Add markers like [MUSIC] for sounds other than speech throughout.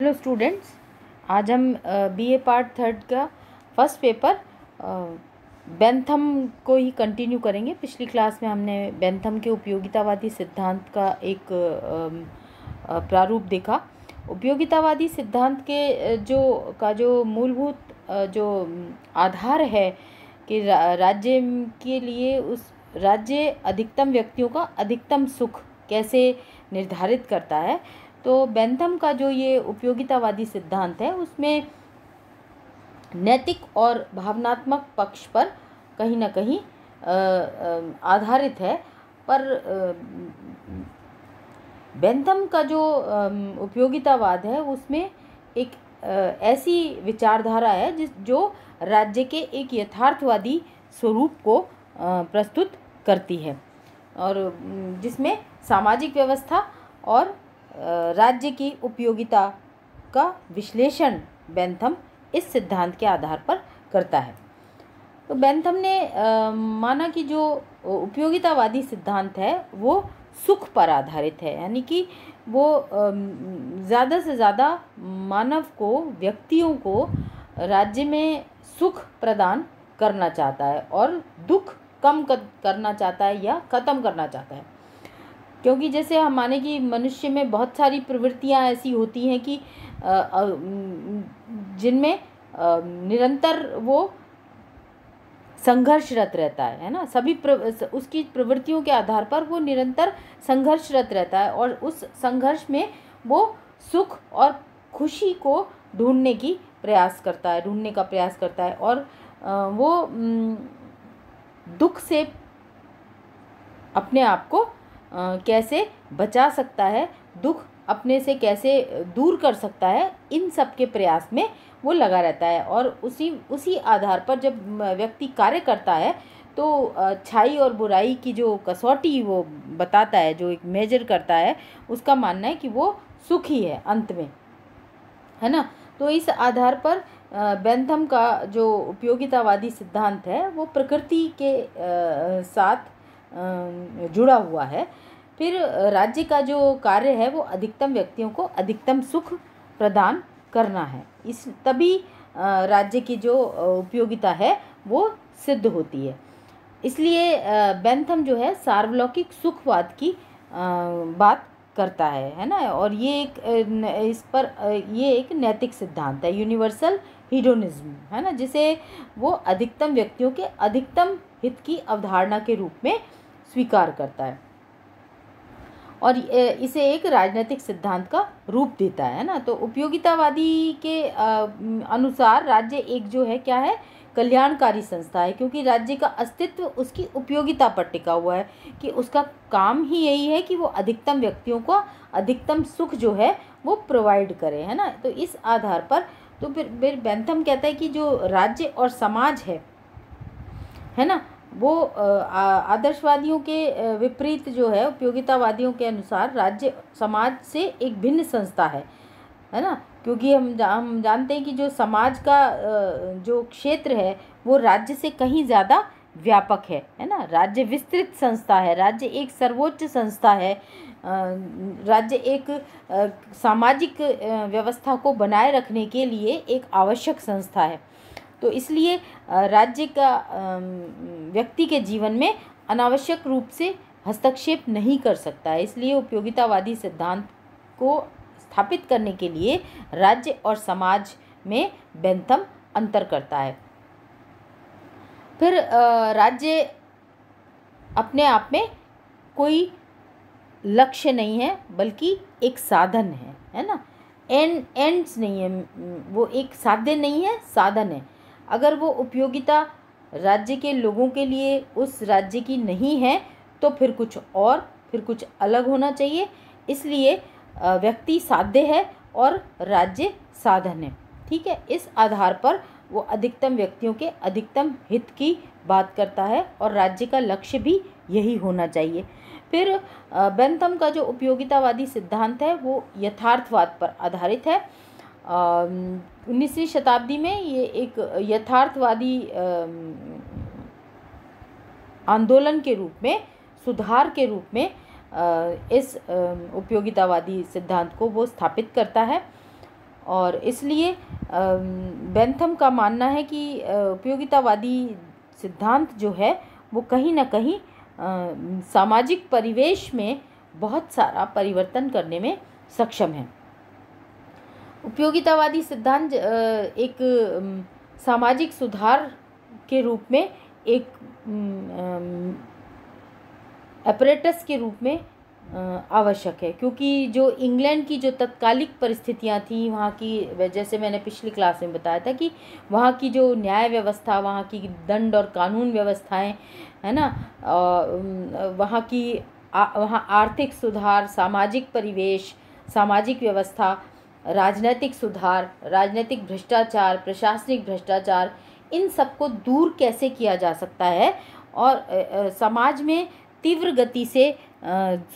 hello students आज हम BA part third का फर्स्ट पेपर बेंथम को ही कंटिन्यू करेंगे पिछली क्लास में हमने बेंथम के उपयोगितावादी सिद्धांत का एक प्रारूप देखा उपयोगितावादी सिद्धांत के जो का जो मूलभूत जो आधार है कि राज्य के लिए उस राज्य अधिकतम व्यक्तियों का अधिकतम सुख कैसे निर्धारित करता है तो बेंथम का जो ये उपयोगितावादी सिद्धांत है उसमें नैतिक और भावनात्मक पक्ष पर कहीं ना कहीं आधारित है पर बेंथम का जो उपयोगितावाद है उसमें एक ऐसी विचारधारा है जिस जो राज्य के एक यथार्थवादी स्वरूप को प्रस्तुत करती है और जिसमें सामाजिक व्यवस्था और राज्य की उपयोगिता का विश्लेषण बैंथम इस सिद्धांत के आधार पर करता है तो बैंथम ने माना कि जो उपयोगितावादी सिद्धांत है वो सुख पर आधारित है यानी कि वो ज़्यादा से ज़्यादा मानव को व्यक्तियों को राज्य में सुख प्रदान करना चाहता है और दुख कम करना चाहता है या ख़त्म करना चाहता है क्योंकि जैसे हम माने कि मनुष्य में बहुत सारी प्रवृत्तियाँ ऐसी होती हैं कि जिनमें निरंतर वो संघर्षरत रहता है है ना सभी प्र, उसकी प्रवृत्तियों के आधार पर वो निरंतर संघर्षरत रहता है और उस संघर्ष में वो सुख और खुशी को ढूंढने की प्रयास करता है ढूंढने का प्रयास करता है और वो दुख से अपने आप को कैसे बचा सकता है दुख अपने से कैसे दूर कर सकता है इन सब के प्रयास में वो लगा रहता है और उसी उसी आधार पर जब व्यक्ति कार्य करता है तो अच्छाई और बुराई की जो कसौटी वो बताता है जो एक मेजर करता है उसका मानना है कि वो सुखी है अंत में है ना तो इस आधार पर बैंथम का जो उपयोगितावादी सिद्धांत है वो प्रकृति के साथ जुड़ा हुआ है फिर राज्य का जो कार्य है वो अधिकतम व्यक्तियों को अधिकतम सुख प्रदान करना है इस तभी राज्य की जो उपयोगिता है वो सिद्ध होती है इसलिए बेंथम जो है सार्वलौकिक सुखवाद की बात करता है है ना और ये एक इस पर ये एक नैतिक सिद्धांत है यूनिवर्सल हिडोनिज्म है ना जिसे वो अधिकतम व्यक्तियों के अधिकतम हित की अवधारणा के रूप में स्वीकार करता है और इसे एक राजनीतिक सिद्धांत का रूप देता है ना तो उपयोगितावादी के अनुसार राज्य एक जो है क्या है कल्याणकारी संस्था है क्योंकि राज्य का अस्तित्व उसकी उपयोगिता पर टिका हुआ है कि उसका काम ही यही है कि वो अधिकतम व्यक्तियों को अधिकतम सुख जो है वो प्रोवाइड करे है ना तो इस आधार पर तो फिर फिर बैंथम कहता है कि जो राज्य और समाज है है ना वो आदर्शवादियों के विपरीत जो है उपयोगितावादियों के अनुसार राज्य समाज से एक भिन्न संस्था है है ना क्योंकि हम जा, हम जानते हैं कि जो समाज का जो क्षेत्र है वो राज्य से कहीं ज़्यादा व्यापक है है ना राज्य विस्तृत संस्था है राज्य एक सर्वोच्च संस्था है राज्य एक सामाजिक व्यवस्था को बनाए रखने के लिए एक आवश्यक संस्था है तो इसलिए राज्य का व्यक्ति के जीवन में अनावश्यक रूप से हस्तक्षेप नहीं कर सकता है इसलिए उपयोगितावादी सिद्धांत को स्थापित करने के लिए राज्य और समाज में बेंथम अंतर करता है फिर राज्य अपने आप में कोई लक्ष्य नहीं है बल्कि एक साधन है है ना एंड एंड्स नहीं है वो एक साध्य नहीं है साधन है अगर वो उपयोगिता राज्य के लोगों के लिए उस राज्य की नहीं है तो फिर कुछ और फिर कुछ अलग होना चाहिए इसलिए व्यक्ति साध्य है और राज्य साधन है ठीक है इस आधार पर वो अधिकतम व्यक्तियों के अधिकतम हित की बात करता है और राज्य का लक्ष्य भी यही होना चाहिए फिर बेंथम का जो उपयोगितावादी सिद्धांत है वो यथार्थवाद पर आधारित है उन्नीसवीं शताब्दी में ये एक यथार्थवादी आंदोलन के रूप में सुधार के रूप में इस उपयोगितावादी सिद्धांत को वो स्थापित करता है और इसलिए बेंथम का मानना है कि उपयोगितावादी सिद्धांत जो है वो कहीं ना कहीं सामाजिक परिवेश में बहुत सारा परिवर्तन करने में सक्षम है उपयोगितावादी सिद्धांत एक सामाजिक सुधार के रूप में एक अपरेटस के रूप में आवश्यक है क्योंकि जो इंग्लैंड की जो तत्कालिक परिस्थितियाँ थी वहाँ की जैसे मैंने पिछली क्लास में बताया था कि वहाँ की जो न्याय व्यवस्था वहाँ की दंड और कानून व्यवस्थाएं है ना वहाँ की वहाँ आर्थिक सुधार सामाजिक परिवेश सामाजिक व्यवस्था राजनीतिक सुधार राजनीतिक भ्रष्टाचार प्रशासनिक भ्रष्टाचार इन सबको दूर कैसे किया जा सकता है और समाज में तीव्र गति से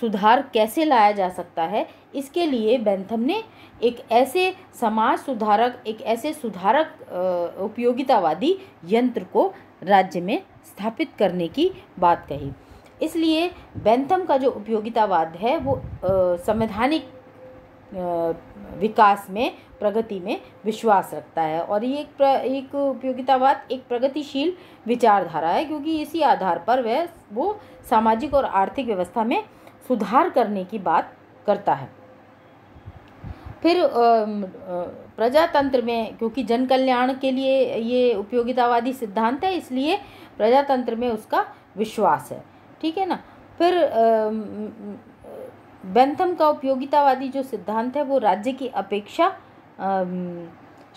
सुधार कैसे लाया जा सकता है इसके लिए बैंथम ने एक ऐसे समाज सुधारक एक ऐसे सुधारक उपयोगितावादी यंत्र को राज्य में स्थापित करने की बात कही इसलिए बैंथम का जो उपयोगितावाद है वो संवैधानिक विकास में प्रगति में विश्वास रखता है और ये एक प्र, एक उपयोगितावाद एक प्रगतिशील विचारधारा है क्योंकि इसी आधार पर वह वो सामाजिक और आर्थिक व्यवस्था में सुधार करने की बात करता है फिर प्रजातंत्र में क्योंकि जन कल्याण के लिए ये उपयोगितावादी सिद्धांत है इसलिए प्रजातंत्र में उसका विश्वास है ठीक है ना फिर बेंथम का उपयोगितावादी जो सिद्धांत है वो राज्य की अपेक्षा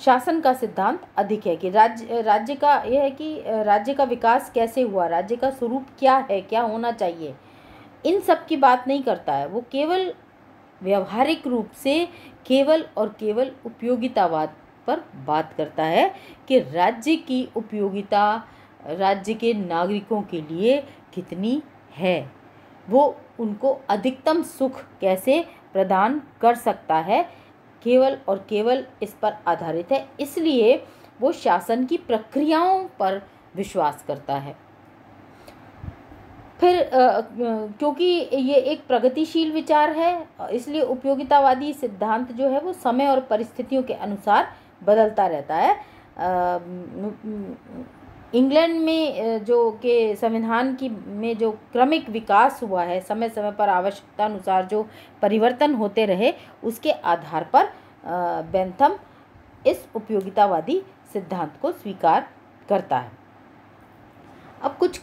शासन का सिद्धांत अधिक है कि राज्य राज्य का यह है कि राज्य का विकास कैसे हुआ राज्य का स्वरूप क्या है क्या होना चाहिए इन सब की बात नहीं करता है वो केवल व्यवहारिक रूप से केवल और केवल उपयोगितावाद पर बात करता है कि राज्य की उपयोगिता राज्य के नागरिकों के लिए कितनी है वो उनको अधिकतम सुख कैसे प्रदान कर सकता है केवल और केवल इस पर आधारित है इसलिए वो शासन की प्रक्रियाओं पर विश्वास करता है फिर क्योंकि ये एक प्रगतिशील विचार है इसलिए उपयोगितावादी सिद्धांत जो है वो समय और परिस्थितियों के अनुसार बदलता रहता है इंग्लैंड में जो के संविधान की में जो क्रमिक विकास हुआ है समय समय पर आवश्यकता अनुसार जो परिवर्तन होते रहे उसके आधार पर बेंथम इस उपयोगितावादी सिद्धांत को स्वीकार करता है अब कुछ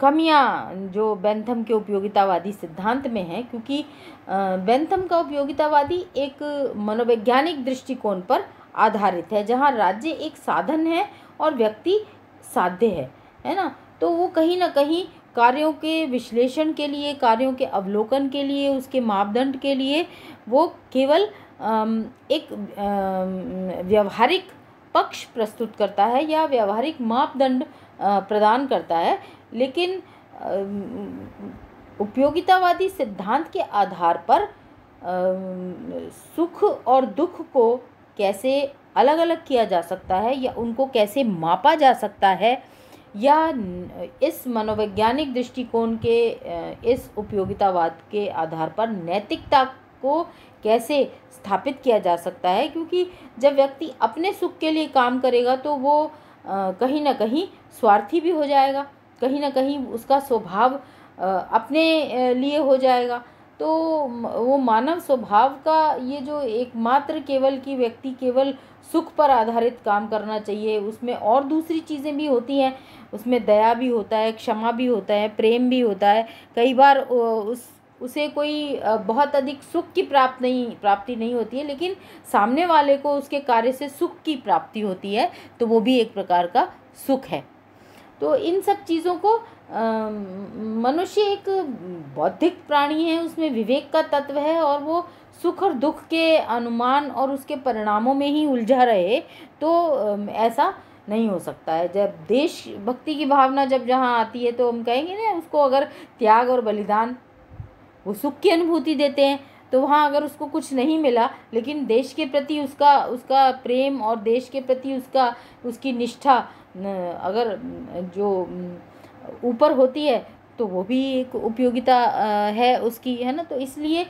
कमियां जो बेंथम के उपयोगितावादी सिद्धांत में हैं क्योंकि बेंथम का उपयोगितावादी एक मनोवैज्ञानिक दृष्टिकोण पर आधारित है जहां राज्य एक साधन है और व्यक्ति साध्य है है ना तो वो कहीं ना कहीं कार्यों के विश्लेषण के लिए कार्यों के अवलोकन के लिए उसके मापदंड के लिए वो केवल एक व्यवहारिक पक्ष प्रस्तुत करता है या व्यवहारिक मापदंड प्रदान करता है लेकिन उपयोगितावादी सिद्धांत के आधार पर सुख और दुख को कैसे अलग अलग किया जा सकता है या उनको कैसे मापा जा सकता है या इस मनोवैज्ञानिक दृष्टिकोण के इस उपयोगितावाद के आधार पर नैतिकता को कैसे स्थापित किया जा सकता है क्योंकि जब व्यक्ति अपने सुख के लिए काम करेगा तो वो कहीं ना कहीं स्वार्थी भी हो जाएगा कहीं ना कहीं उसका स्वभाव अपने लिए हो जाएगा तो वो मानव स्वभाव का ये जो एकमात्र केवल कि व्यक्ति केवल सुख पर आधारित काम करना चाहिए उसमें और दूसरी चीज़ें भी होती हैं उसमें दया भी होता है क्षमा भी होता है प्रेम भी होता है कई बार उस उसे कोई बहुत अधिक सुख की प्राप्त नहीं प्राप्ति नहीं होती है लेकिन सामने वाले को उसके कार्य से सुख की प्राप्ति होती है तो वो भी एक प्रकार का सुख है तो इन सब चीज़ों को मनुष्य एक बौद्धिक प्राणी है उसमें विवेक का तत्व है और वो सुख और दुख के अनुमान और उसके परिणामों में ही उलझा रहे तो ऐसा नहीं हो सकता है जब देशभक्ति की भावना जब जहाँ आती है तो हम कहेंगे ना उसको अगर त्याग और बलिदान वो सुख की अनुभूति देते हैं तो वहाँ अगर उसको कुछ नहीं मिला लेकिन देश के प्रति उसका उसका प्रेम और देश के प्रति उसका उसकी निष्ठा अगर जो ऊपर होती है तो वो भी एक उपयोगिता है उसकी है ना तो इसलिए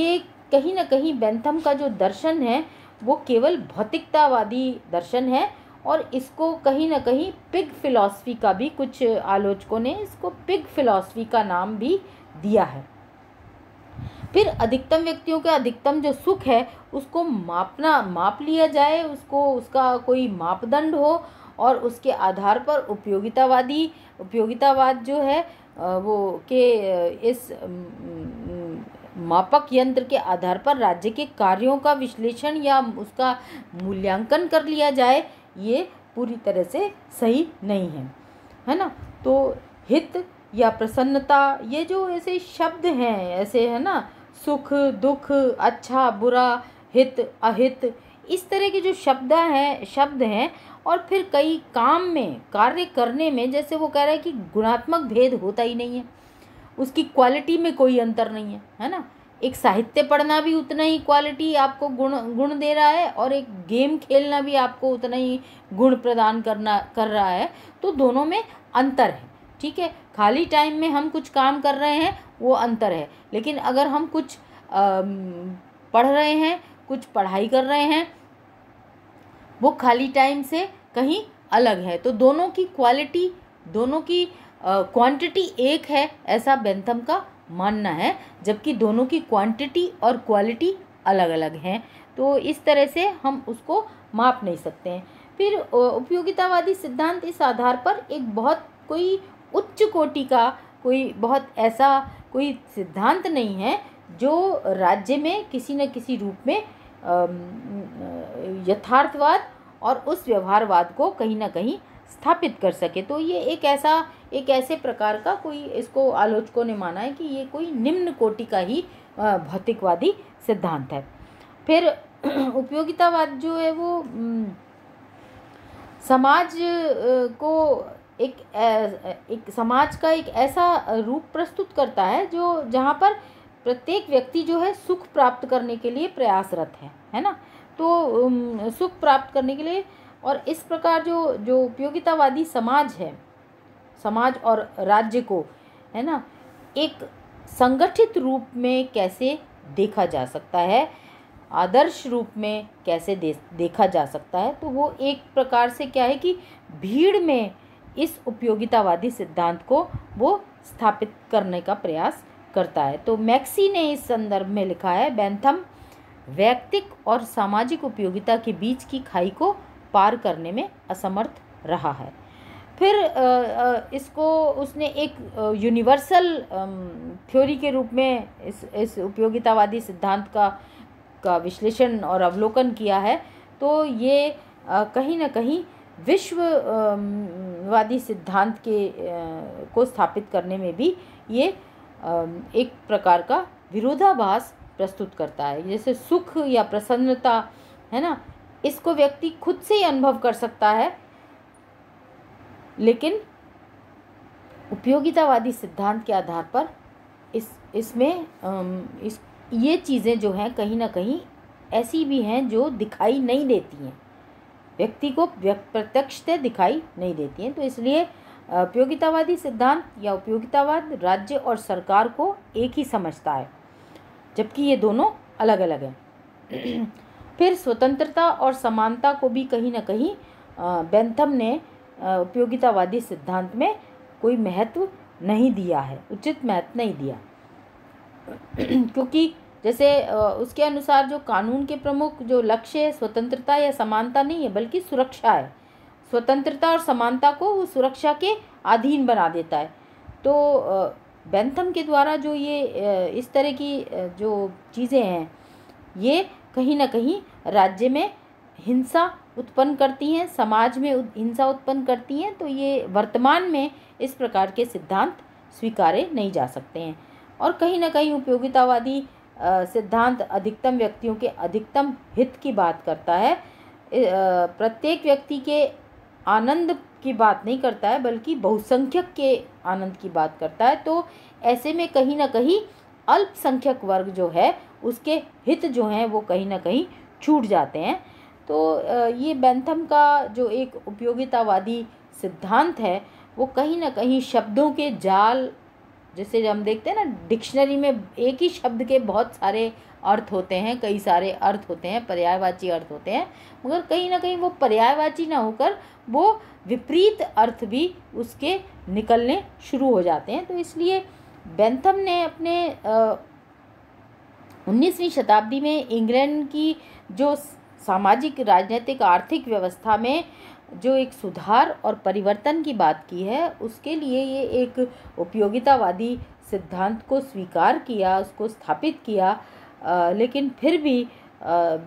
ये कहीं ना कहीं बैंथम का जो दर्शन है वो केवल भौतिकतावादी दर्शन है और इसको कहीं ना कहीं पिग फिलॉसफी का भी कुछ आलोचकों ने इसको पिग फिलॉसफी का नाम भी दिया है फिर अधिकतम व्यक्तियों का अधिकतम जो सुख है उसको मापना माप लिया जाए उसको उसका कोई मापदंड हो और उसके आधार पर उपयोगितावादी उपयोगितावाद जो है वो के इस मापक यंत्र के आधार पर राज्य के कार्यों का विश्लेषण या उसका मूल्यांकन कर लिया जाए ये पूरी तरह से सही नहीं है है ना तो हित या प्रसन्नता ये जो ऐसे शब्द हैं ऐसे है ना सुख दुख अच्छा बुरा हित अहित इस तरह के जो शब्द हैं शब्द हैं और फिर कई काम में कार्य करने में जैसे वो कह रहा है कि गुणात्मक भेद होता ही नहीं है उसकी क्वालिटी में कोई अंतर नहीं है है ना एक साहित्य पढ़ना भी उतना ही क्वालिटी आपको गुण गुण दे रहा है और एक गेम खेलना भी आपको उतना ही गुण प्रदान करना कर रहा है तो दोनों में अंतर है ठीक है खाली टाइम में हम कुछ काम कर रहे हैं वो अंतर है लेकिन अगर हम कुछ पढ़ रहे हैं कुछ पढ़ाई कर रहे हैं वो खाली टाइम से कहीं अलग है तो दोनों की क्वालिटी दोनों की क्वांटिटी एक है ऐसा बेंथम का मानना है जबकि दोनों की क्वांटिटी और क्वालिटी अलग अलग हैं तो इस तरह से हम उसको माप नहीं सकते हैं फिर उपयोगितावादी सिद्धांत इस आधार पर एक बहुत कोई उच्च कोटि का कोई बहुत ऐसा कोई सिद्धांत नहीं है जो राज्य में किसी न किसी रूप में यथार्थवाद और उस व्यवहारवाद को कहीं ना कहीं स्थापित कर सके तो ये एक ऐसा एक ऐसे प्रकार का कोई इसको आलोचकों ने माना है कि ये कोई निम्न कोटि का ही भौतिकवादी सिद्धांत है फिर [CLEARS THROAT] उपयोगितावाद जो है वो समाज को एक एक समाज का एक ऐसा रूप प्रस्तुत करता है जो जहाँ पर प्रत्येक व्यक्ति जो है सुख प्राप्त करने के लिए प्रयासरत है है ना तो सुख प्राप्त करने के लिए और इस प्रकार जो जो उपयोगितावादी समाज है समाज और राज्य को है ना एक संगठित रूप में कैसे देखा जा सकता है आदर्श रूप में कैसे दे, देखा जा सकता है तो वो एक प्रकार से क्या है कि भीड़ में इस उपयोगितावादी सिद्धांत को वो स्थापित करने का प्रयास करता है तो मैक्सी ने इस संदर्भ में लिखा है बैंथम व्यक्तिक और सामाजिक उपयोगिता के बीच की खाई को पार करने में असमर्थ रहा है फिर इसको उसने एक यूनिवर्सल थ्योरी के रूप में इस इस उपयोगितावादी सिद्धांत का का विश्लेषण और अवलोकन किया है तो ये कहीं ना कहीं विश्व द्वैतवादी सिद्धांत के को स्थापित करने में भी ये एक प्रकार का विरोधाभास प्रस्तुत करता है जैसे सुख या प्रसन्नता है ना इसको व्यक्ति खुद से ही अनुभव कर सकता है लेकिन उपयोगितावादी सिद्धांत के आधार पर इस इसमें इस ये चीज़ें जो हैं कहीं ना कहीं ऐसी भी हैं जो दिखाई नहीं देती हैं व्यक्ति को प्रत्यक्षतः दिखाई नहीं देती हैं तो इसलिए उपयोगितावादी सिद्धांत या उपयोगितावाद राज्य और सरकार को एक ही समझता है जबकि ये दोनों अलग अलग हैं [CLEARS THROAT] फिर स्वतंत्रता और समानता को भी कहीं ना कहीं बेंथम ने उपयोगितावादी सिद्धांत में कोई महत्व नहीं दिया है उचित महत्व नहीं दिया [CLEARS THROAT] क्योंकि जैसे उसके अनुसार जो कानून के प्रमुख जो लक्ष्य है स्वतंत्रता या समानता नहीं है बल्कि सुरक्षा है स्वतंत्रता और समानता को वो सुरक्षा के अधीन बना देता है तो बैंथम के द्वारा जो ये इस तरह की जो चीज़ें हैं ये कहीं ना कहीं राज्य में हिंसा उत्पन्न करती हैं समाज में हिंसा उत्पन्न करती हैं तो ये वर्तमान में इस प्रकार के सिद्धांत स्वीकारे नहीं जा सकते हैं और कहीं ना कहीं उपयोगितावादी सिद्धांत अधिकतम व्यक्तियों के अधिकतम हित की बात करता है प्रत्येक व्यक्ति के आनंद की बात नहीं करता है बल्कि बहुसंख्यक के आनंद की बात करता है तो ऐसे में कहीं ना कहीं अल्पसंख्यक वर्ग जो है उसके हित जो हैं वो कहीं ना कहीं छूट जाते हैं तो ये बैंथम का जो एक उपयोगितावादी सिद्धांत है वो कहीं ना कहीं शब्दों के जाल जैसे हम देखते हैं ना डिक्शनरी में एक ही शब्द के बहुत सारे अर्थ होते हैं कई सारे अर्थ होते हैं पर्यायवाची अर्थ होते हैं मगर कहीं ना कहीं वो पर्यायवाची ना होकर वो विपरीत अर्थ भी उसके निकलने शुरू हो जाते हैं तो इसलिए बेंथम ने अपने उन्नीसवीं शताब्दी में इंग्लैंड की जो सामाजिक राजनीतिक आर्थिक व्यवस्था में जो एक सुधार और परिवर्तन की बात की है उसके लिए ये एक उपयोगितावादी सिद्धांत को स्वीकार किया उसको स्थापित किया लेकिन फिर भी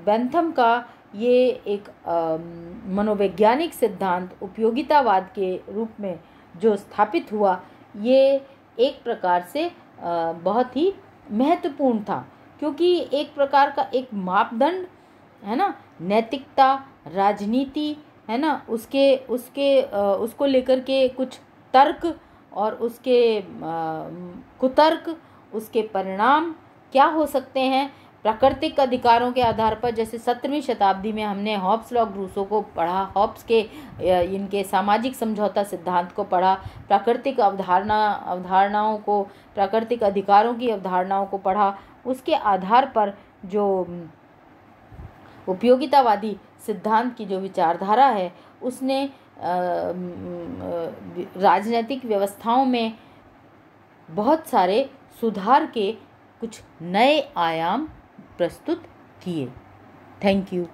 बेंथम का ये एक मनोवैज्ञानिक सिद्धांत उपयोगितावाद के रूप में जो स्थापित हुआ ये एक प्रकार से बहुत ही महत्वपूर्ण था क्योंकि एक प्रकार का एक मापदंड है ना नैतिकता राजनीति है ना उसके उसके उसको लेकर के कुछ तर्क और उसके कुतर्क उसके परिणाम क्या हो सकते हैं प्राकृतिक अधिकारों के आधार पर जैसे सत्रहवीं शताब्दी में हमने हॉब्स लॉक रूसो को पढ़ा हॉब्स के इनके सामाजिक समझौता सिद्धांत को पढ़ा प्राकृतिक अवधारणा अवधारणाओं को प्राकृतिक अधिकारों की अवधारणाओं को पढ़ा उसके आधार पर जो उपयोगितावादी सिद्धांत की जो विचारधारा है उसने राजनीतिक व्यवस्थाओं में बहुत सारे सुधार के कुछ नए आयाम प्रस्तुत किए थैंक यू